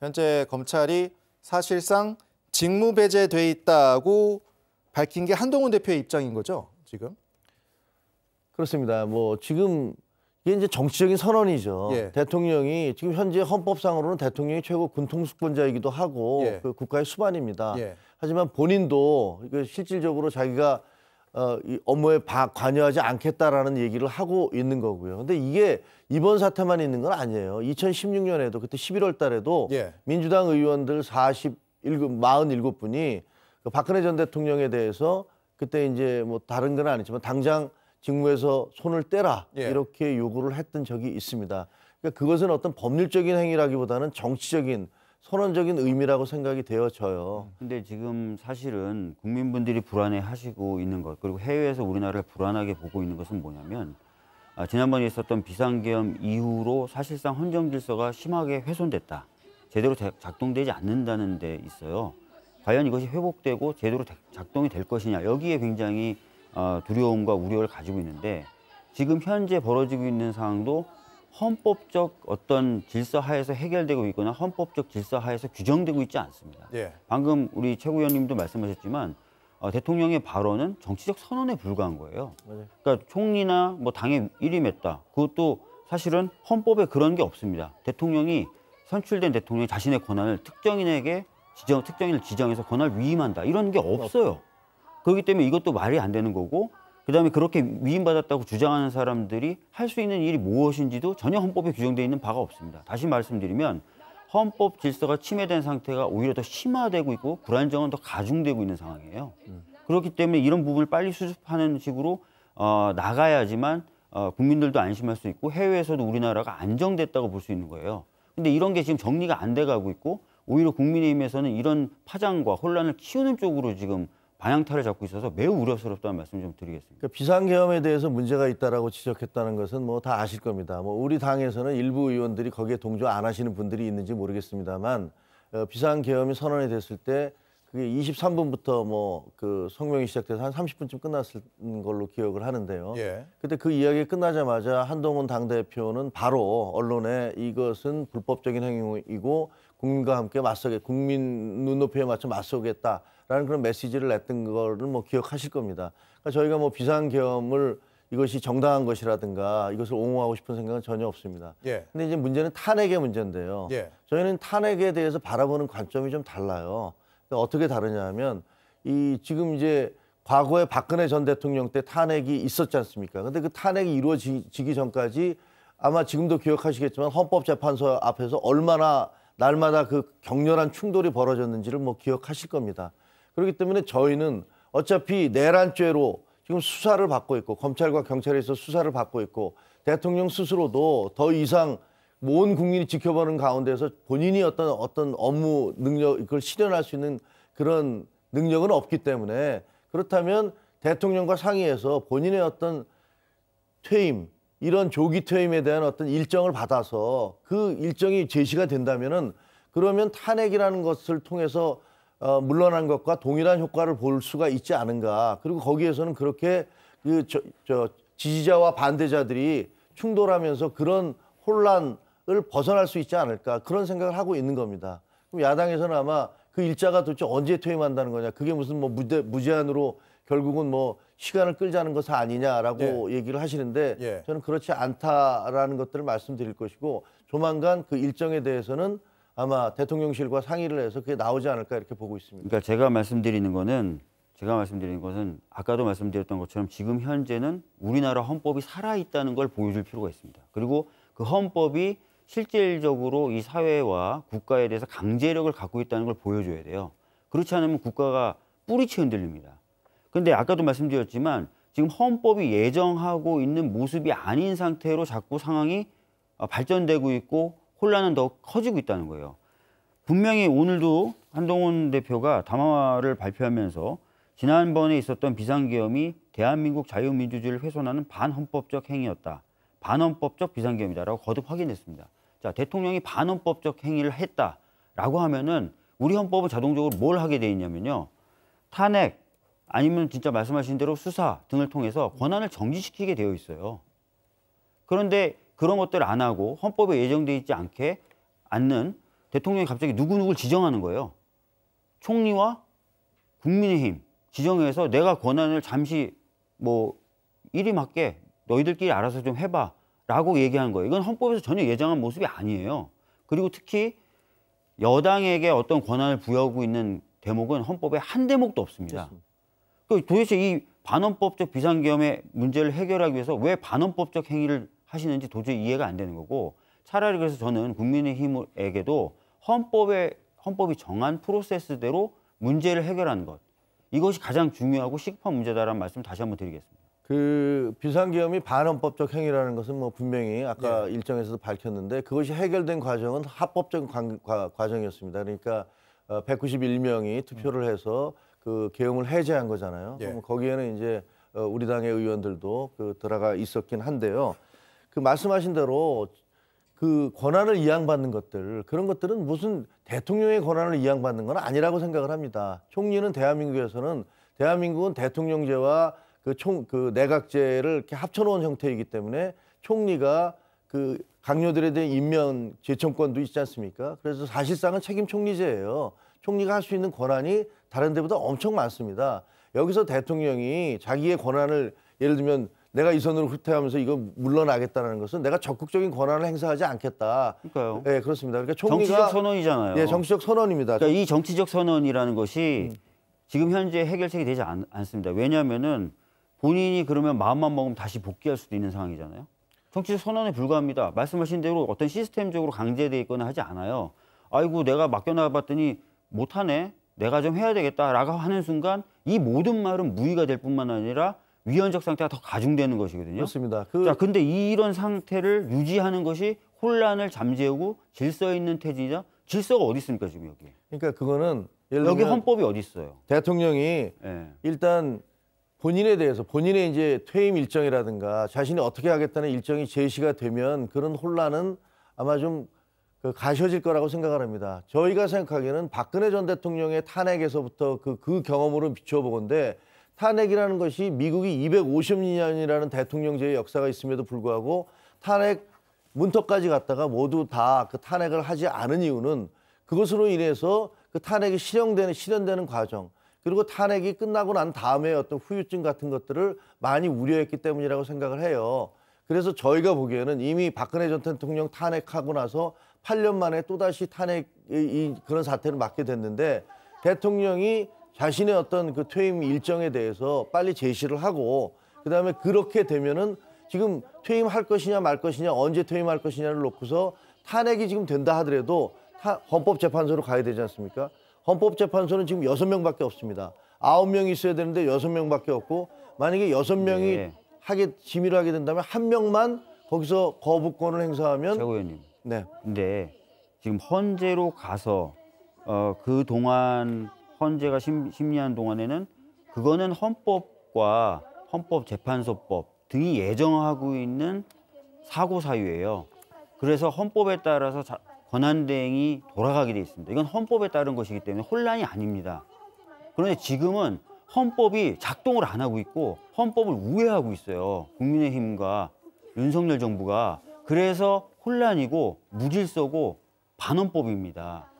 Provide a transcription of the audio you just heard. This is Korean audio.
현재 검찰이 사실상 직무배제돼 있다고 밝힌 게 한동훈 대표의 입장인 거죠, 지금? 그렇습니다. 뭐 지금 이게 이제 정치적인 선언이죠. 예. 대통령이 지금 현재 헌법상으로는 대통령이 최고 군통수권자이기도 하고 예. 그 국가의 수반입니다. 예. 하지만 본인도 실질적으로 자기가 어, 이 업무에 바, 관여하지 않겠다라는 얘기를 하고 있는 거고요. 근데 이게 이번 사태만 있는 건 아니에요. 2016년에도 그때 11월 달에도 예. 민주당 의원들 47, 47분이 그 박근혜 전 대통령에 대해서 그때 이제 뭐 다른 건 아니지만 당장 직무에서 손을 떼라 예. 이렇게 요구를 했던 적이 있습니다. 그러니까 그것은 어떤 법률적인 행위라기보다는 정치적인 선언적인 의미라고 생각이 되어져요. 근데 지금 사실은 국민분들이 불안해하시고 있는 것 그리고 해외에서 우리나라를 불안하게 보고 있는 것은 뭐냐면 아, 지난번에 있었던 비상계엄 이후로 사실상 헌정 질서가 심하게 훼손됐다. 제대로 작동되지 않는다는 데 있어요. 과연 이것이 회복되고 제대로 작동이 될 것이냐 여기에 굉장히 어, 두려움과 우려를 가지고 있는데 지금 현재 벌어지고 있는 상황도 헌법적 어떤 질서 하에서 해결되고 있거나 헌법적 질서 하에서 규정되고 있지 않습니다. 예. 방금 우리 최 의원님도 말씀하셨지만 어, 대통령의 발언은 정치적 선언에 불과한 거예요. 네. 그러니까 총리나 뭐 당에 일임했다. 그것도 사실은 헌법에 그런 게 없습니다. 대통령이 선출된 대통령이 자신의 권한을 특정인에게 지정, 특정인을 지정해서 권한을 위임한다. 이런 게 없어요. 그렇기 때문에 이것도 말이 안 되는 거고 그다음에 그렇게 위임받았다고 주장하는 사람들이 할 수 있는 일이 무엇인지도 전혀 헌법에 규정되어 있는 바가 없습니다. 다시 말씀드리면 헌법 질서가 침해된 상태가 오히려 더 심화되고 있고 불안정은 더 가중되고 있는 상황이에요. 음. 그렇기 때문에 이런 부분을 빨리 수습하는 식으로 어, 나가야지만 어, 국민들도 안심할 수 있고 해외에서도 우리나라가 안정됐다고 볼 수 있는 거예요. 근데 이런 게 지금 정리가 안 돼가고 있고 오히려 국민의힘에서는 이런 파장과 혼란을 키우는 쪽으로 지금 방향타를 잡고 있어서 매우 우려스럽다는 말씀 좀 드리겠습니다. 그러니까 비상계엄에 대해서 문제가 있다라고 지적했다는 것은 뭐 다 아실 겁니다. 뭐 우리 당에서는 일부 의원들이 거기에 동조 안 하시는 분들이 있는지 모르겠습니다만 어, 비상계엄이 선언이 됐을 때 그게 23분부터 뭐 그 성명이 시작돼서 한 30분쯤 끝났을 걸로 기억을 하는데요. 예. 그때 그 이야기 끝나자마자 한동훈 당대표는 바로 언론에 이것은 불법적인 행위이고 국민과 함께 맞서게 국민 눈높이에 맞춰 맞서겠다라는 그런 메시지를 냈던 거를 뭐 기억하실 겁니다. 그러니까 저희가 뭐비상경험을 이것이 정당한 것이라든가 이것을 옹호하고 싶은 생각은 전혀 없습니다. 예. 근데 이제 문제는 탄핵의 문제인데요. 예. 저희는 탄핵에 대해서 바라보는 관점이 좀 달라요. 그러니까 어떻게 다르냐면 이 지금 이제 과거에 박근혜 전 대통령 때 탄핵이 있었지 않습니까? 근데 그 탄핵이 이루어지기 전까지 아마 지금도 기억하시겠지만 헌법재판소 앞에서 얼마나 날마다 그 격렬한 충돌이 벌어졌는지를 뭐 기억하실 겁니다. 그렇기 때문에 저희는 어차피 내란죄로 지금 수사를 받고 있고 검찰과 경찰에서 수사를 받고 있고 대통령 스스로도 더 이상 모든 국민이 지켜보는 가운데서 본인이 어떤 어떤 업무 능력 그 실현할 수 있는 그런 능력은 없기 때문에 그렇다면 대통령과 상의해서 본인의 어떤 퇴임 이런 조기 퇴임에 대한 어떤 일정을 받아서 그 일정이 제시가 된다면은 그러면 탄핵이라는 것을 통해서 어, 물러난 것과 동일한 효과를 볼 수가 있지 않은가. 그리고 거기에서는 그렇게 그 저, 저 지지자와 반대자들이 충돌하면서 그런 혼란을 벗어날 수 있지 않을까 그런 생각을 하고 있는 겁니다. 그럼 야당에서는 아마 그 일자가 도대체 언제 퇴임한다는 거냐. 그게 무슨 뭐무제 무제한으로 결국은 뭐 시간을 끌자는 것은 아니냐라고 예. 얘기를 하시는데 예. 저는 그렇지 않다라는 것들을 말씀드릴 것이고 조만간 그 일정에 대해서는 아마 대통령실과 상의를 해서 그게 나오지 않을까 이렇게 보고 있습니다. 그러니까 제가 말씀드리는 거는 제가 말씀드리는 것은 아까도 말씀드렸던 것처럼 지금 현재는 우리나라 헌법이 살아 있다는 걸 보여줄 필요가 있습니다. 그리고 그 헌법이 실질적으로 이 사회와 국가에 대해서 강제력을 갖고 있다는 걸 보여줘야 돼요. 그렇지 않으면 국가가 뿌리치 흔들립니다. 근데 아까도 말씀드렸지만 지금 헌법이 예정하고 있는 모습이 아닌 상태로 자꾸 상황이 어, 발전되고 있고 혼란은 더 커지고 있다는 거예요. 분명히 오늘도 한동훈 대표가 담화를 발표하면서 지난번에 있었던 비상계엄이 대한민국 자유민주주의를 훼손하는 반헌법적 행위였다. 반헌법적 비상계엄이다라고 거듭 확인했습니다. 자, 대통령이 반헌법적 행위를 했다라고 하면은 우리 헌법은 자동적으로 뭘 하게 돼 있냐면요. 탄핵, 아니면 진짜 말씀하신 대로 수사 등을 통해서 권한을 정지시키게 되어 있어요. 그런데 그런 것들 안 하고 헌법에 예정돼 있지 않게 않는 대통령이 갑자기 누구누구를 지정하는 거예요. 총리와 국민의힘 지정해서 내가 권한을 잠시 뭐 일이 맞게 너희들끼리 알아서 좀 해봐 라고 얘기하는 거예요. 이건 헌법에서 전혀 예정한 모습이 아니에요. 그리고 특히 여당에게 어떤 권한을 부여하고 있는 대목은 헌법에 한 대목도 없습니다. 그습니다 그 도대체 이반헌법적 비상계엄의 문제를 해결하기 위해서 왜반헌법적 행위를 하시는지 도저히 이해가 안 되는 거고 차라리 그래서 저는 국민의힘에게도 헌법에 헌법이 정한 프로세스대로 문제를 해결하는 것 이것이 가장 중요하고 시급한 문제다라는 말씀 다시 한번 드리겠습니다. 그 비상계엄이 반헌법적 행위라는 것은 뭐 분명히 아까 네. 일정에서도 밝혔는데 그것이 해결된 과정은 합법적인 관, 과, 과정이었습니다. 그러니까 191명이 어, 투표를 해서 음. 그개엄을 해제한 거잖아요. 예. 그럼 거기에는 이제 어, 우리 당의 의원들도 그 들어가 있었긴 한데요. 그 말씀하신 대로 그 권한을 이양받는 것들 그런 것들은 무슨 대통령의 권한을 이양받는 건 아니라고 생각을 합니다. 총리는 대한민국에서는 대한민국은 대통령제와 그 총그 그 내각제를 이렇게 합쳐놓은 형태이기 때문에 총리가 그 강요들에 대한 임명 제청권도 있지 않습니까? 그래서 사실상은 책임 총리제예요. 총리가 할 수 있는 권한이 다른 데보다 엄청 많습니다. 여기서 대통령이 자기의 권한을 예를 들면 내가 이 선으로 후퇴하면서 이거 물러나겠다는 것은 내가 적극적인 권한을 행사하지 않겠다. 그러니까요. 예, 네, 그렇습니다. 그러니까 총리가 정치적 선언이잖아요. 예, 네, 정치적 선언입니다. 그러니까 이 정치적 선언이라는 것이 음. 지금 현재 해결책이 되지 않, 습니다 왜냐하면은 본인이 그러면 마음만 먹으면 다시 복귀할 수도 있는 상황이잖아요. 정치적 선언에 불과합니다. 말씀하신 대로 어떤 시스템적으로 강제돼 있거나 하지 않아요. 아이고 내가 맡겨놔봤더니 못하네. 내가 좀 해야 되겠다라고 하는 순간 이 모든 말은 무의가 될 뿐만 아니라 위헌적 상태가 더 가중되는 것이거든요. 그렇습니다. 그... 자, 근데 이런 상태를 유지하는 것이 혼란을 잠재우고 질서 있는 태지이자 질서가 어디 있습니까 지금 여기? 그러니까 그거는 여기 헌법이 어디 있어요? 대통령이 네. 일단 본인에 대해서 본인의 이제 퇴임 일정이라든가 자신이 어떻게 하겠다는 일정이 제시가 되면 그런 혼란은 아마 좀그 가셔질 거라고 생각을 합니다. 저희가 생각하기에는 박근혜 전 대통령의 탄핵에서부터 그, 그 경험으로 비춰보건데 탄핵이라는 것이 미국이 250년이라는 대통령제의 역사가 있음에도 불구하고 탄핵 문턱까지 갔다가 모두 다 그 탄핵을 하지 않은 이유는 그것으로 인해서 그 탄핵이 실행되는 실현되는 과정 그리고 탄핵이 끝나고 난 다음에 어떤 후유증 같은 것들을 많이 우려했기 때문이라고 생각을 해요. 그래서 저희가 보기에는 이미 박근혜 전 대통령 탄핵하고 나서 8년 만에 또다시 탄핵 이, 그런 사태를 맞게 됐는데 대통령이 자신의 어떤 그 퇴임 일정에 대해서 빨리 제시를 하고 그다음에 그렇게 되면은 지금 퇴임할 것이냐 말 것이냐 언제 퇴임할 것이냐를 놓고서 탄핵이 지금 된다 하더라도 헌법재판소로 가야 되지 않습니까? 헌법재판소는 지금 여섯 명밖에 없습니다. 아홉 명이 있어야 되는데 여섯 명밖에 없고 만약에 여섯 명이 네. 하게 지미를 하게 된다면 한 명만 거기서 거부권을 행사하면 최고위원님. 네. 근데 지금 헌재로 가서 어, 그 동안 헌재가 심, 심리한 동안에는 그거는 헌법과 헌법재판소법 등이 예정하고 있는 사고 사유예요. 그래서 헌법에 따라서 자, 권한 대행이 돌아가게 돼 있습니다. 이건 헌법에 따른 것이기 때문에 혼란이 아닙니다. 그런데 지금은 헌법이 작동을 안 하고 있고 헌법을 우회하고 있어요. 국민의힘과 윤석열 정부가 그래서 혼란이고 무질서고 반헌법입니다.